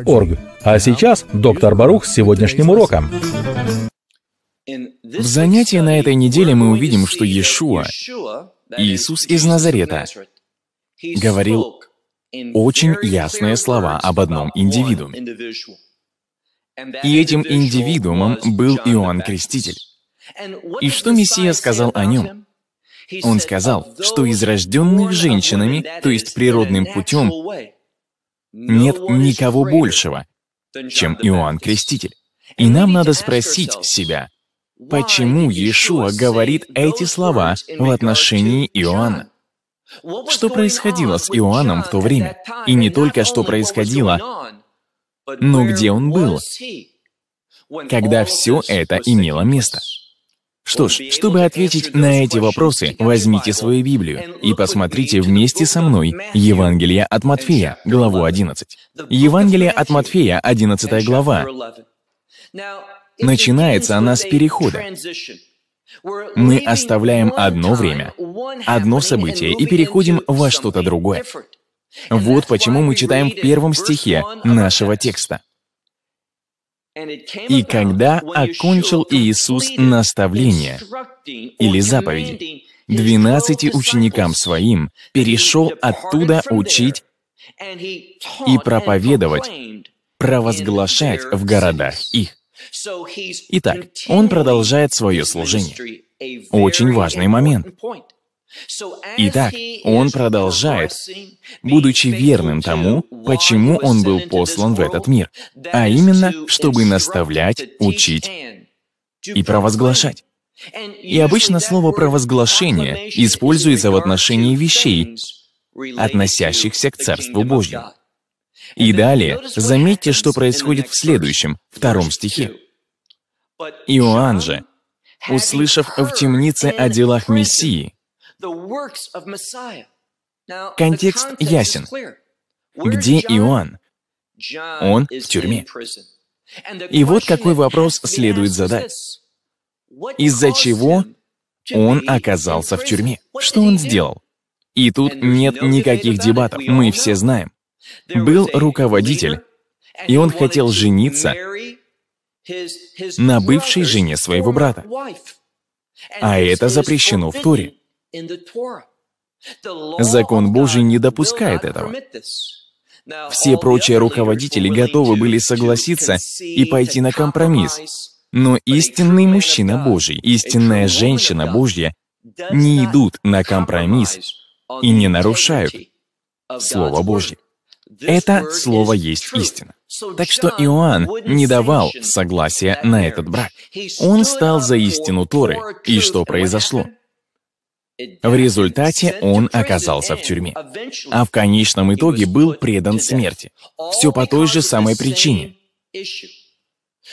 Орг. А сейчас доктор Барух с сегодняшним уроком. В занятии на этой неделе мы увидим, что Иешуа, Иисус из Назарета, говорил очень ясные слова об одном индивидууме. И этим индивидуумом был Иоанн Креститель. И что Мессия сказал о нем? Он сказал, что из рожденных женщинами, то есть природным путем, нет никого большего, чем Иоанн Креститель. И нам надо спросить себя, почему Иешуа говорит эти слова в отношении Иоанна? Что происходило с Иоанном в то время? И не только что происходило, но где он был, когда все это имело место. Что ж, чтобы ответить на эти вопросы, возьмите свою Библию и посмотрите вместе со мной Евангелие от Матфея, главу 11. Евангелие от Матфея, 11 глава. Начинается она с перехода. Мы оставляем одно время, одно событие и переходим во что-то другое. Вот почему мы читаем в первом стихе нашего текста. И когда окончил Иисус наставление или заповеди, двенадцати ученикам своим перешел оттуда учить и проповедовать, провозглашать в городах их. Итак, он продолжает свое служение. Очень важный момент. Итак, он продолжает, будучи верным тому, почему он был послан в этот мир, а именно, чтобы наставлять, учить и провозглашать. И обычно слово «провозглашение» используется в отношении вещей, относящихся к Царству Божьему. И далее заметьте, что происходит в следующем, втором стихе. «Иоанн же, услышав в темнице о делах Мессии, Контекст ясен. Где Иоанн? Он в тюрьме. И вот какой вопрос следует задать. Из-за чего он оказался в тюрьме? Что он сделал? И тут нет никаких дебатов, мы все знаем. Был руководитель, и он хотел жениться на бывшей жене своего брата. А это запрещено в Торе. Закон Божий не допускает этого. Все прочие руководители готовы были согласиться и пойти на компромисс. Но истинный мужчина Божий, истинная женщина Божья не идут на компромисс и не нарушают Слово Божье. Это слово есть истина. Так что Иоанн не давал согласия на этот брак. Он стал за истину Торы. И что произошло? В результате он оказался в тюрьме, а в конечном итоге был предан смерти. Все по той же самой причине.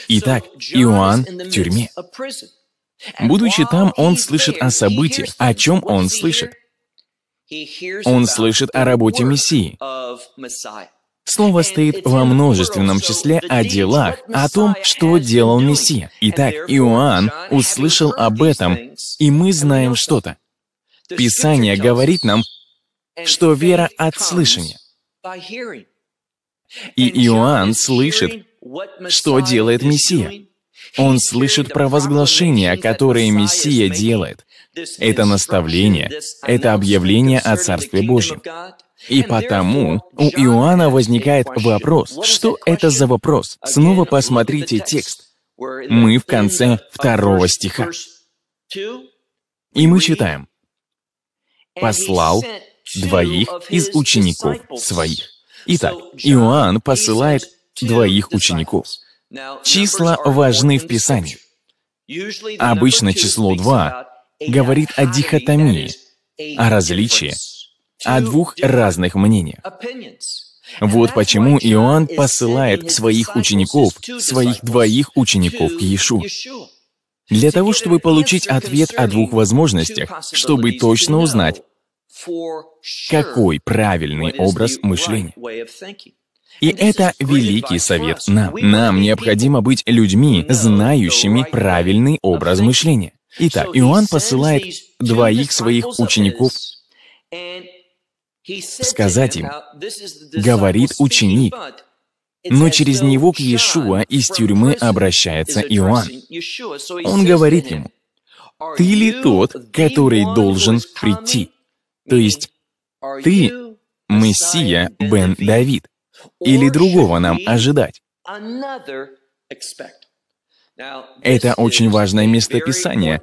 Итак, Иоанн в тюрьме. Будучи там, он слышит о событиях, о чем он слышит. Он слышит о работе Мессии. Слово стоит во множественном числе о делах, о том, что делал Мессия. Итак, Иоанн услышал об этом, и мы знаем что-то. Писание говорит нам, что вера от слышания. И Иоанн слышит, что делает Мессия. Он слышит провозглашение, которое Мессия делает. Это наставление, это объявление о Царстве Божьем. И потому у Иоанна возникает вопрос, что это за вопрос? Снова посмотрите текст. Мы в конце второго стиха. И мы читаем, послал двоих из учеников своих. Итак, Иоанн посылает двоих учеников. Числа важны в Писании. Обычно число два говорит о дихотомии, о различии, о двух разных мнениях. Вот почему Иоанн посылает своих учеников, своих двоих учеников к Иешу. Для того, чтобы получить ответ о двух возможностях, чтобы точно узнать, какой правильный образ мышления. И это великий совет нам. Нам необходимо быть людьми, знающими правильный образ мышления. Итак, Иоанн посылает двоих своих учеников сказать им, говорит ученик, но через него к Иешуа из тюрьмы обращается Иоанн. Он говорит ему, «Ты ли тот, который должен прийти?» То есть, ты Мессия бен Давид, или другого нам ожидать? Это очень важное место Писания,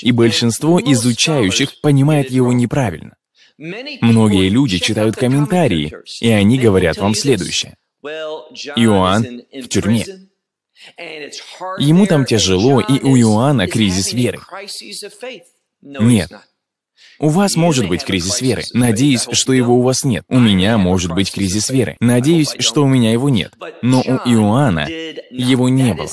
и большинство изучающих понимает его неправильно. Многие люди читают комментарии, и они говорят вам следующее. Иоанн в тюрьме. Ему там тяжело, и у Иоанна кризис веры. Нет, у вас может быть кризис веры. Надеюсь, что его у вас нет. У меня может быть кризис веры. Надеюсь, что у меня его нет. Но у Иоанна его не было.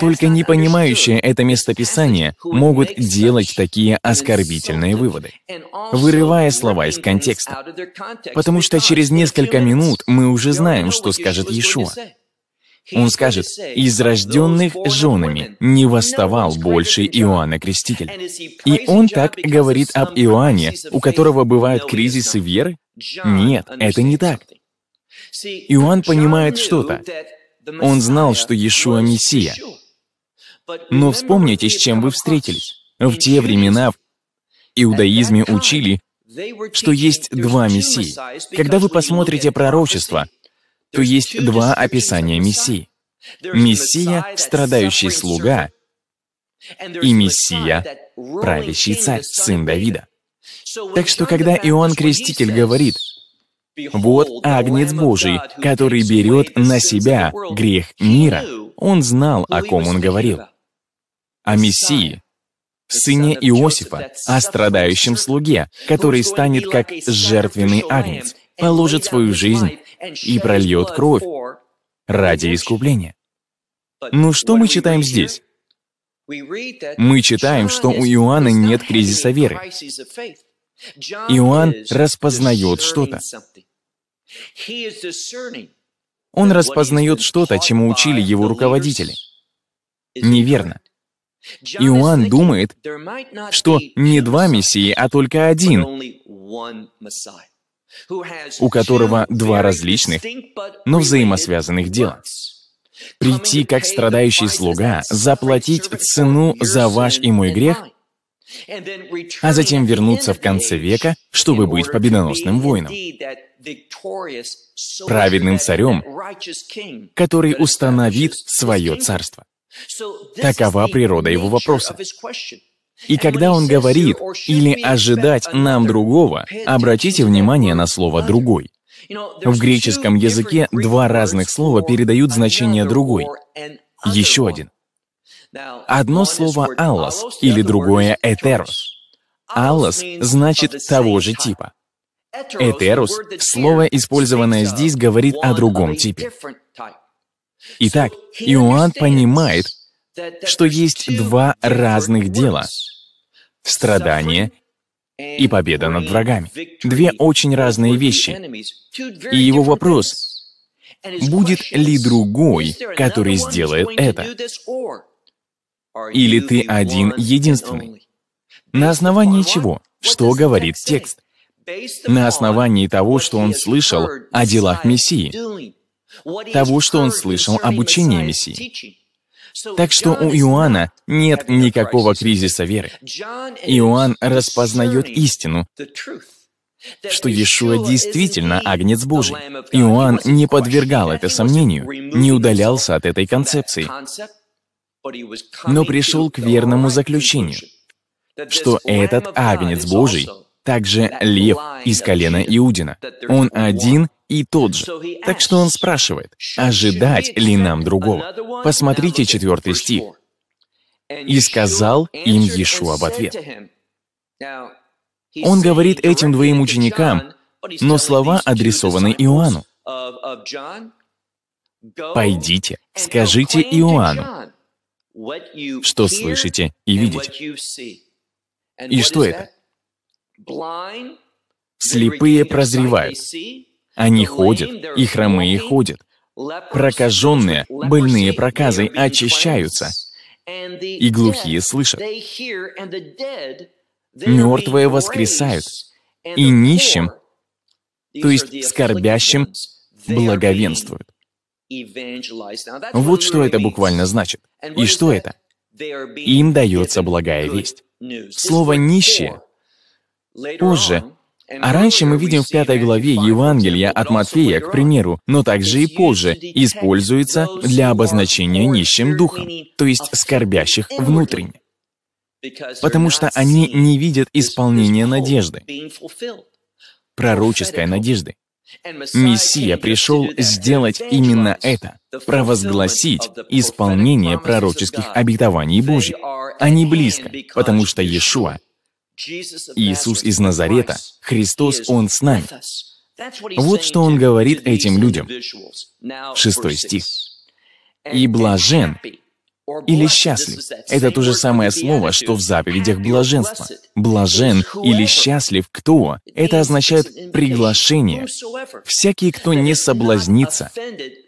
Только не понимающие это местописание могут делать такие оскорбительные выводы, вырывая слова из контекста. Потому что через несколько минут мы уже знаем, что скажет Иешуа. Он скажет, «Из рожденных женами не восставал больше Иоанна Креститель». И он так говорит об Иоанне, у которого бывают кризисы веры? Нет, это не так. Иоанн понимает что-то. Он знал, что Иешуа — Мессия. Но вспомните, с чем вы встретились. В те времена в иудаизме учили, что есть два мессии. Когда вы посмотрите пророчество, то есть два описания Мессии. Мессия — страдающий слуга, и Мессия — правящий царь, сын Давида. Так что, когда Иоанн Креститель говорит, «Вот Агнец Божий, который берет на себя грех мира», он знал, о ком он говорил. О Мессии, сыне Иосифа, о страдающем слуге, который станет как жертвенный агнец положит свою жизнь и прольет кровь ради искупления. Но ну что мы читаем здесь? Мы читаем, что у Иоанна нет кризиса веры. Иоанн распознает что-то. Он распознает что-то, чему учили его руководители. Неверно. Иоанн думает, что не два мессии, а только один у которого два различных, но взаимосвязанных дела. Прийти как страдающий слуга, заплатить цену за ваш и мой грех, а затем вернуться в конце века, чтобы быть победоносным воином, праведным царем, который установит свое царство. Такова природа его вопроса. И когда он говорит «или ожидать нам другого», обратите внимание на слово «другой». В греческом языке два разных слова передают значение «другой». Еще один. Одно слово «аллос» или другое «этерос». «Аллос» значит «того же типа». «Этерос» — слово, использованное здесь, говорит о другом типе. Итак, Иоанн понимает, что есть два разных дела — страдание и победа над врагами. Две очень разные вещи. И его вопрос, будет ли другой, который сделает это? Или ты один единственный? На основании чего? Что говорит текст? На основании того, что он слышал о делах Мессии, того, что он слышал об учении Мессии. Так что у Иоанна нет никакого кризиса веры. Иоанн распознает истину, что Иешуа действительно агнец Божий. Иоанн не подвергал это сомнению, не удалялся от этой концепции, но пришел к верному заключению, что этот агнец Божий также лев из колена Иудина. Он один и тот же. Так что он спрашивает, ожидать ли нам другого? Посмотрите четвертый стих. «И сказал им Иешуа в ответ». Он говорит этим двоим ученикам, но слова адресованы Иоанну. «Пойдите, скажите Иоанну, что слышите и видите». И что это? Слепые прозревают, они ходят, и хромые ходят. Прокаженные, больные проказой очищаются, и глухие слышат. Мертвые воскресают, и нищим, то есть скорбящим, благовенствуют. Вот что это буквально значит. И что это? Им дается благая весть. Слово «нищие» позже а раньше мы видим в пятой главе Евангелия от Матфея, к примеру, но также и позже используется для обозначения нищим духом, то есть скорбящих внутренне, потому что они не видят исполнения надежды, пророческой надежды. Мессия пришел сделать именно это, провозгласить исполнение пророческих обетований Божьих. Они близко, потому что Иешуа Иисус из Назарета, Христос, Он с нами. Вот что Он говорит этим людям. Шестой стих. «И блажен, или счастлив. Это то же самое слово, что в заповедях блаженства. Блажен или счастлив кто? Это означает приглашение. Всякий, кто не соблазнится.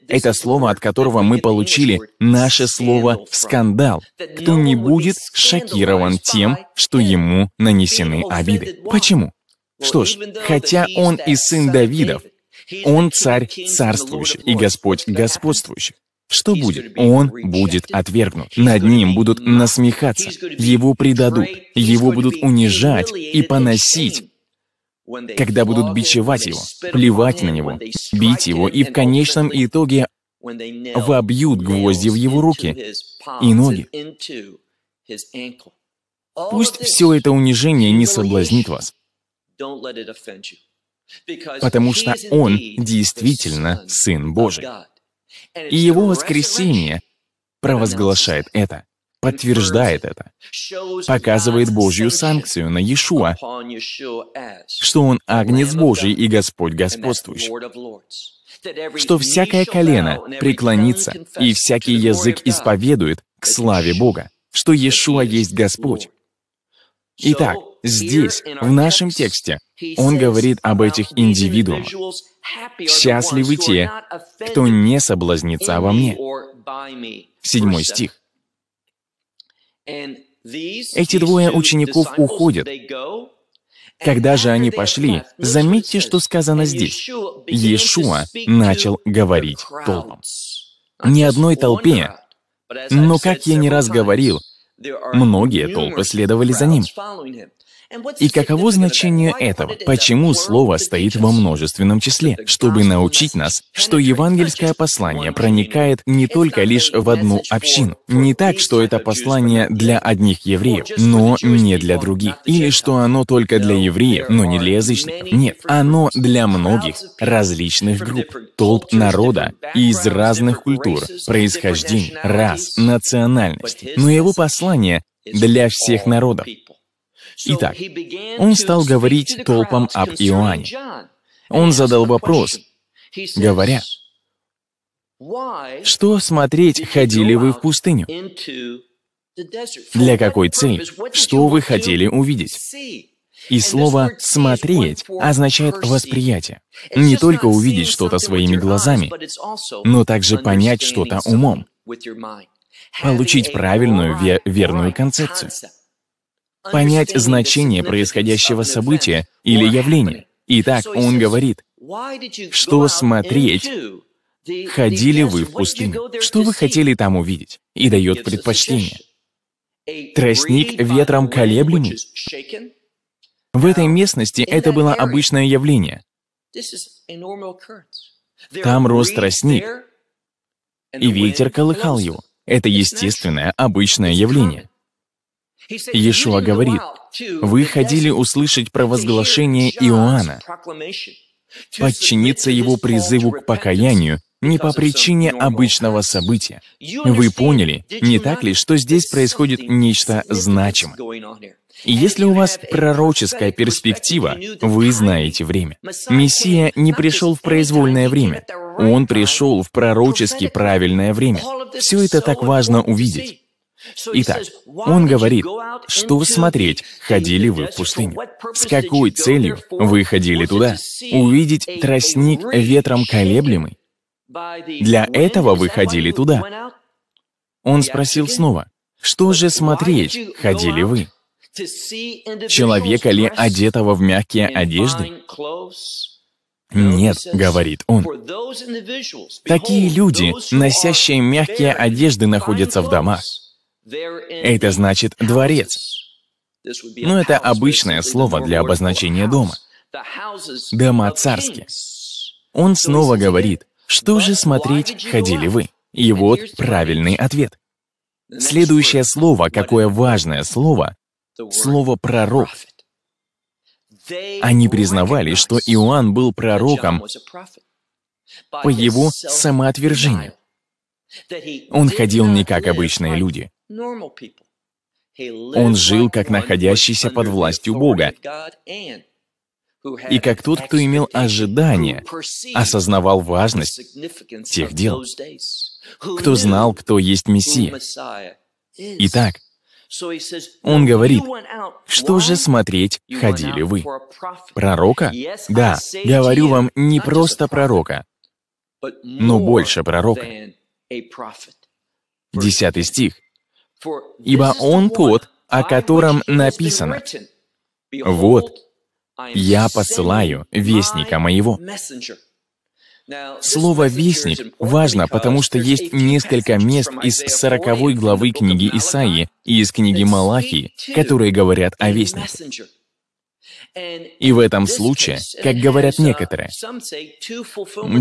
Это слово, от которого мы получили наше слово «скандал». Кто не будет шокирован тем, что ему нанесены обиды. Почему? Что ж, хотя он и сын Давидов, он царь царствующий и Господь господствующий. Что будет? Он будет отвергнут. Над ним будут насмехаться. Его предадут. Его будут унижать и поносить. Когда будут бичевать его, плевать на него, бить его, и в конечном итоге вобьют гвозди в его руки и ноги. Пусть все это унижение не соблазнит вас, потому что Он действительно Сын Божий. И Его воскресение провозглашает это, подтверждает это, показывает Божью санкцию на Иешуа, что Он Агнец Божий и Господь Господствующий что всякое колено преклонится и всякий язык исповедует к славе Бога, что Иешуа есть Господь. Итак, Здесь, в нашем тексте, он говорит об этих индивидуумах. «Счастливы те, кто не соблазнится обо мне». Седьмой стих. Эти двое учеников уходят. Когда же они пошли, заметьте, что сказано здесь. Иешуа начал говорить толпам. Ни одной толпе, но, как я не раз говорил, многие толпы следовали за ним. И каково значение этого? Почему слово стоит во множественном числе? Чтобы научить нас, что евангельское послание проникает не только лишь в одну общину. Не так, что это послание для одних евреев, но не для других. Или что оно только для евреев, но не для язычников. Нет, оно для многих различных групп, толп народа из разных культур, происхождений, рас, национальности. Но его послание для всех народов. Итак, он стал говорить толпам об Иоанне. Он задал вопрос, говоря, «Что смотреть, ходили вы в пустыню? Для какой цели? Что вы хотели увидеть?» И слово «смотреть» означает восприятие. Не только увидеть что-то своими глазами, но также понять что-то умом. Получить правильную, ве верную концепцию понять значение происходящего события или явления. Итак, он говорит, что смотреть ходили вы в пустыню, что вы хотели там увидеть, и дает предпочтение. Тростник ветром колеблемый? В этой местности это было обычное явление. Там рос тростник, и ветер колыхал его. Это естественное, обычное явление. Иешуа говорит, «Вы ходили услышать провозглашение Иоанна, подчиниться его призыву к покаянию не по причине обычного события. Вы поняли, не так ли, что здесь происходит нечто значимое? И если у вас пророческая перспектива, вы знаете время. Мессия не пришел в произвольное время. Он пришел в пророчески правильное время. Все это так важно увидеть. Итак, он говорит, что смотреть, ходили вы в пустыню. С какой целью вы ходили туда? Увидеть тростник ветром колеблемый? Для этого вы ходили туда. Он спросил снова, что же смотреть, ходили вы? Человека ли, одетого в мягкие одежды? Нет, говорит он. Такие люди, носящие мягкие одежды, находятся в домах. Это значит «дворец». Но это обычное слово для обозначения дома. Дома царские. Он снова говорит, что же смотреть ходили вы? И вот правильный ответ. Следующее слово, какое важное слово, слово «пророк». Они признавали, что Иоанн был пророком по его самоотвержению. Он ходил не как обычные люди. Он жил как находящийся под властью Бога, и как тот, кто имел ожидания, осознавал важность тех дел, кто знал, кто есть Мессия. Итак, он говорит, что же смотреть ходили вы? Пророка? Да, говорю вам, не просто пророка, но больше пророка. Десятый стих ибо он тот, о котором написано. Вот, я посылаю вестника моего. Слово «вестник» важно, потому что есть несколько мест из 40 главы книги Исаии и из книги Малахии, которые говорят о вестнике. И в этом случае, как говорят uh, некоторые,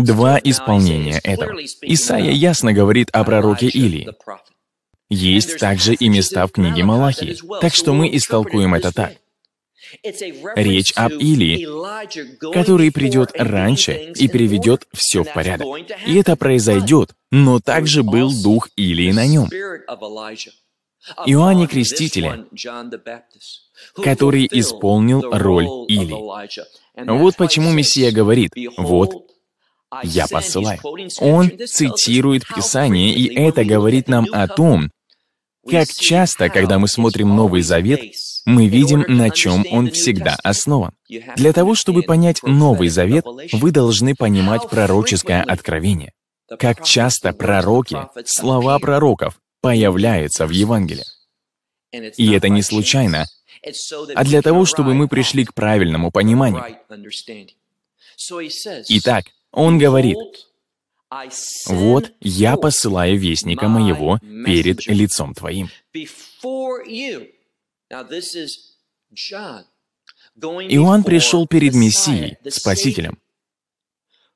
два исполнения этого. Исаия ясно говорит о пророке Илии. Есть также и места в книге Малахии, так что мы истолкуем это так. Речь об Илии, который придет раньше и приведет все в порядок. И это произойдет, но также был дух Илии на нем. Иоанне Крестителя, который исполнил роль Илии. Вот почему Мессия говорит, «Вот, «Я посылаю». Он цитирует Писание, и это говорит нам о том, как часто, когда мы смотрим Новый Завет, мы видим, на чем он всегда основан. Для того, чтобы понять Новый Завет, вы должны понимать пророческое откровение. Как часто пророки, слова пророков, появляются в Евангелии. И это не случайно, а для того, чтобы мы пришли к правильному пониманию. Итак, он говорит, «Вот я посылаю вестника моего перед лицом твоим». Иоанн пришел перед Мессией, Спасителем.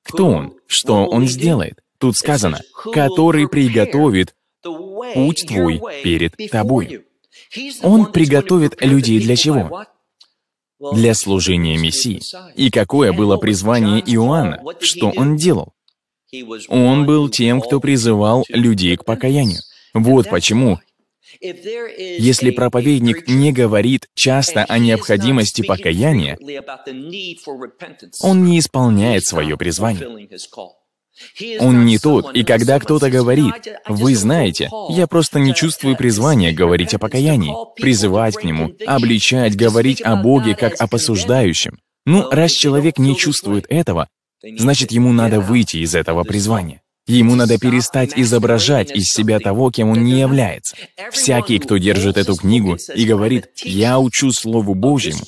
Кто он? Что он сделает? Тут сказано, «который приготовит путь твой перед тобой». Он приготовит людей для чего? для служения Мессии. И какое было призвание Иоанна? Что он делал? Он был тем, кто призывал людей к покаянию. Вот почему если проповедник не говорит часто о необходимости покаяния, он не исполняет свое призвание. Он не тот, и когда кто-то говорит, вы знаете, я просто не чувствую призвания говорить о покаянии, призывать к нему, обличать, говорить о Боге как о посуждающем. Ну, раз человек не чувствует этого, значит, ему надо выйти из этого призвания. Ему надо перестать изображать из себя того, кем он не является. Всякий, кто держит эту книгу и говорит «Я учу Слову Божьему»,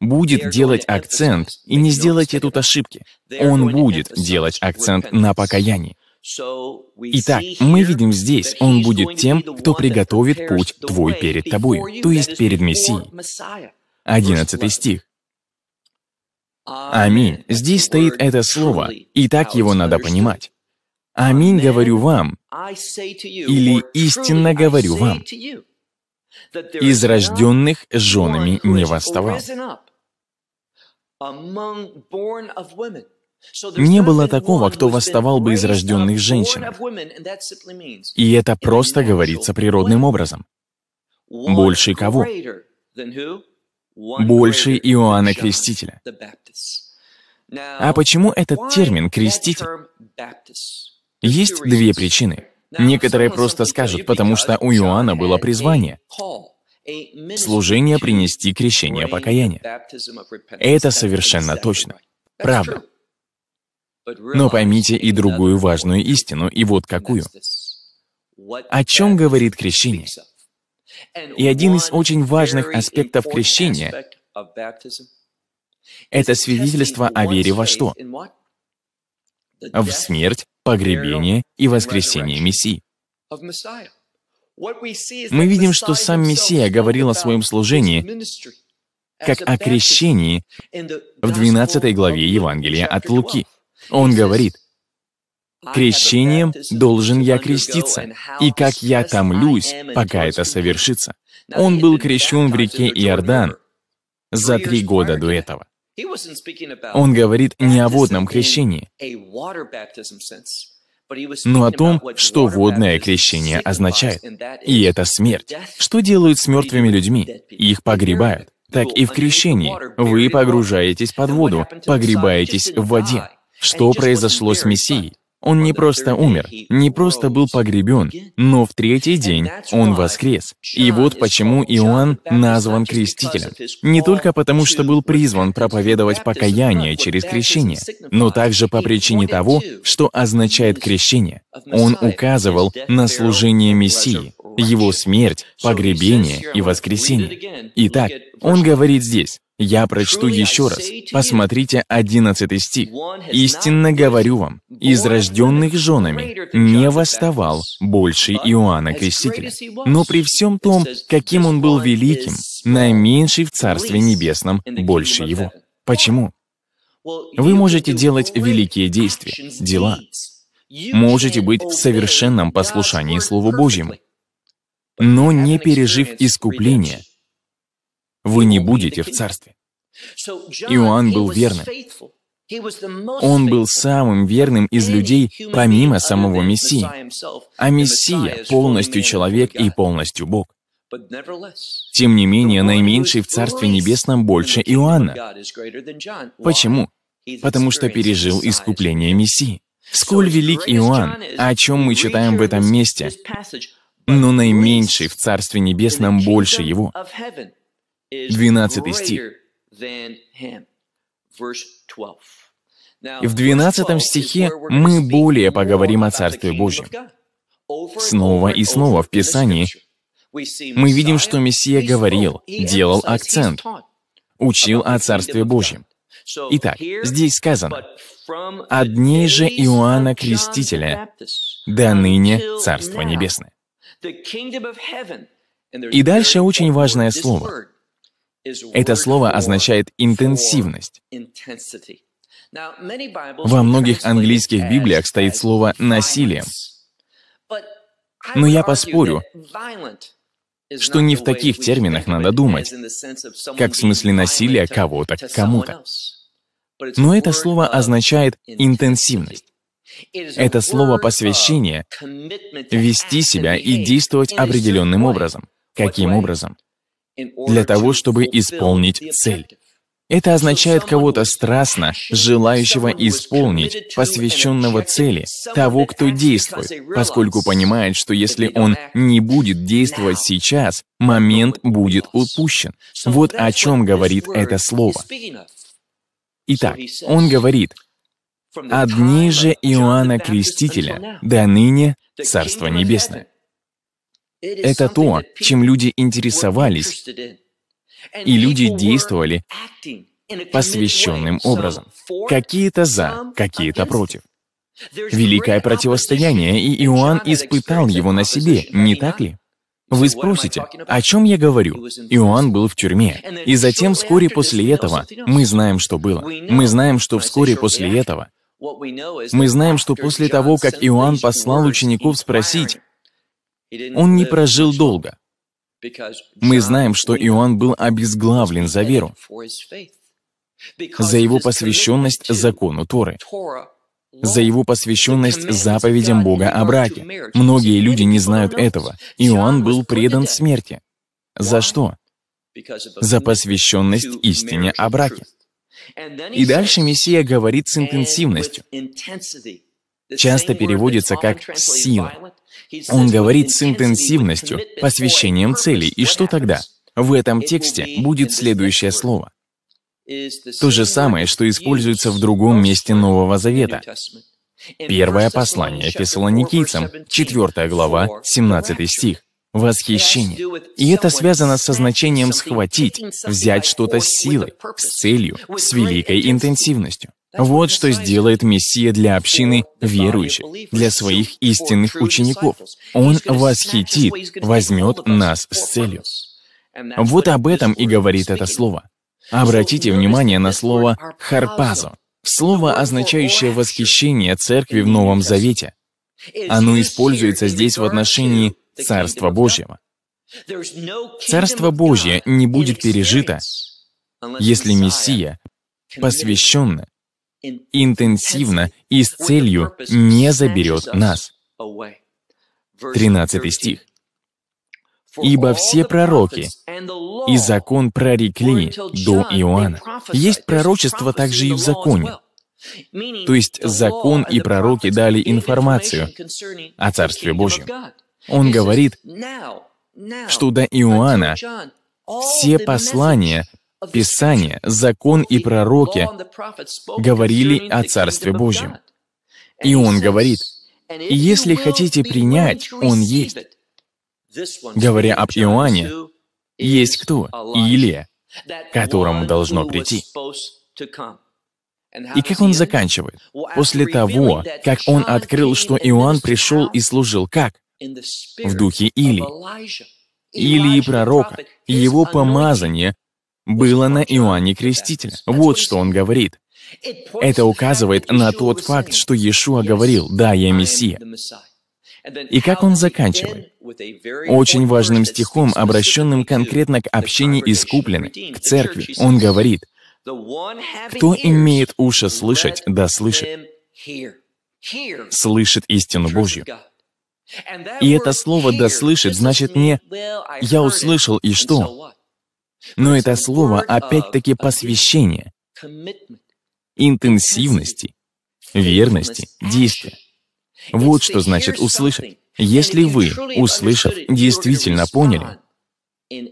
будет делать акцент и не сделать эту ошибки. Он будет делать акцент на покаянии. Итак, мы видим здесь, он будет тем, кто приготовит путь твой перед тобою, то есть перед Мессией. 11 стих. Аминь. Здесь стоит это слово, и так его надо понимать. Аминь говорю вам, или истинно говорю вам, из рожденных женами не восставал. Не было такого, кто восставал бы из рожденных женщин. И это просто говорится природным образом. Больше кого? Больше Иоанна Крестителя. А почему этот термин «креститель»? Есть две причины. Некоторые просто скажут, потому что у Иоанна было призвание служение принести крещение покаяния. Это совершенно точно. Правда. Но поймите и другую важную истину, и вот какую. О чем говорит крещение? И один из очень важных аспектов крещения — это свидетельство о вере во что? В смерть погребение и воскресение Мессии. Мы видим, что сам Мессия говорил о своем служении как о крещении в 12 главе Евангелия от Луки. Он говорит, «Крещением должен я креститься, и как я томлюсь, пока это совершится». Он был крещен в реке Иордан за три года до этого. Он говорит не о водном крещении, но о том, что водное крещение означает. И это смерть. Что делают с мертвыми людьми? Их погребают. Так и в крещении. Вы погружаетесь под воду, погребаетесь в воде. Что произошло с Мессией? Он не просто умер, не просто был погребен, но в третий день он воскрес. И вот почему Иоанн назван крестителем. Не только потому, что был призван проповедовать покаяние через крещение, но также по причине того, что означает крещение. Он указывал на служение Мессии, его смерть, погребение и воскресение. Итак, он говорит здесь, я прочту еще раз. Посмотрите 11 стих. «Истинно говорю вам, из рожденных женами не восставал больше Иоанна Крестителя. Но при всем том, каким он был великим, наименьший в Царстве Небесном больше его». Почему? Вы можете делать великие действия, дела. Можете быть в совершенном послушании Слову Божьему но не пережив искупление, вы не будете а в Царстве. Иоанн был верным. Он был самым верным из людей, помимо самого Мессии. А Мессия полностью человек и полностью Бог. Тем не менее, наименьший в Царстве Небесном больше Иоанна. Почему? Потому что пережил искупление Мессии. Сколь велик Иоанн, о чем мы читаем в этом месте, но наименьший в Царстве Небесном больше его. 12 стих. И в 12 стихе мы более поговорим о Царстве Божьем. Снова и снова в Писании мы видим, что Мессия говорил, делал акцент, учил о Царстве Божьем. Итак, здесь сказано, «От дней же Иоанна Крестителя до ныне Царство Небесное». И дальше очень важное слово. Это слово означает «интенсивность». Во многих английских библиях стоит слово «насилие». Но я поспорю, что не в таких терминах надо думать, как в смысле насилия кого-то к кому-то. Но это слово означает «интенсивность». Это слово посвящение — вести себя и действовать определенным образом. Каким образом? Для того, чтобы исполнить цель. Это означает кого-то страстно, желающего исполнить, посвященного цели, того, кто действует, поскольку понимает, что если он не будет действовать сейчас, момент будет упущен. Вот о чем говорит это слово. Итак, он говорит, Одни же Иоанна Крестителя до ныне Царство Небесное. Это то, чем люди интересовались, и люди действовали посвященным образом. Какие-то за, какие-то против. Великое противостояние, и Иоанн испытал его на себе, не так ли? Вы спросите, о чем я говорю? Иоанн был в тюрьме. И затем вскоре после этого, мы знаем, что было. Мы знаем, что вскоре после этого мы знаем, что после того, как Иоанн послал учеников спросить, он не прожил долго. Мы знаем, что Иоанн был обезглавлен за веру, за его посвященность закону Торы, за его посвященность заповедям Бога о браке. Многие люди не знают этого. Иоанн был предан смерти. За что? За посвященность истине о браке. И дальше Мессия говорит с интенсивностью. Часто переводится как «сила». Он говорит с интенсивностью, посвящением целей. И что тогда? В этом тексте будет следующее слово. То же самое, что используется в другом месте Нового Завета. Первое послание Фессалоникийцам, 4 глава, 17 стих восхищение. И это связано со значением схватить, взять что-то с силой, с целью, с великой интенсивностью. Вот что сделает Мессия для общины верующих, для своих истинных учеников. Он восхитит, возьмет нас с целью. Вот об этом и говорит это слово. Обратите внимание на слово «харпазо», слово, означающее восхищение церкви в Новом Завете. Оно используется здесь в отношении Царства Божьего. Царство Божье не будет пережито, если Мессия посвященно, интенсивно и с целью не заберет нас. 13 стих. «Ибо все пророки и закон прорекли до Иоанна». Есть пророчество также и в законе. То есть закон и пророки дали информацию о Царстве Божьем. Он говорит, что до Иоанна все послания, писания, закон и пророки говорили о Царстве Божьем. И он говорит, «Если хотите принять, он есть». Говоря об Иоанне, есть кто? Илия, которому должно прийти. И как он заканчивает? После того, как он открыл, что Иоанн пришел и служил как? в духе Или. Илии пророка, его помазание было на Иоанне Крестителя. Вот что он говорит. Это указывает на тот факт, что Иешуа говорил, «Да, я Мессия». И как он заканчивает? Очень важным стихом, обращенным конкретно к общине искупленных, к церкви. Он говорит, «Кто имеет уши слышать, да слышит». Слышит истину Божью. И это слово «да слышит» значит не «я услышал и что?». Но это слово опять-таки посвящение, интенсивности, верности, действия. Вот что значит «услышать». Если вы, услышав, действительно поняли,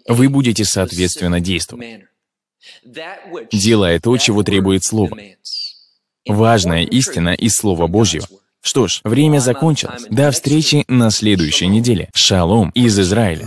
вы будете соответственно действовать, делая то, чего требует слово. Важная истина из Слова Божьего — что ж, время закончилось. До встречи на следующей неделе. Шалом из Израиля.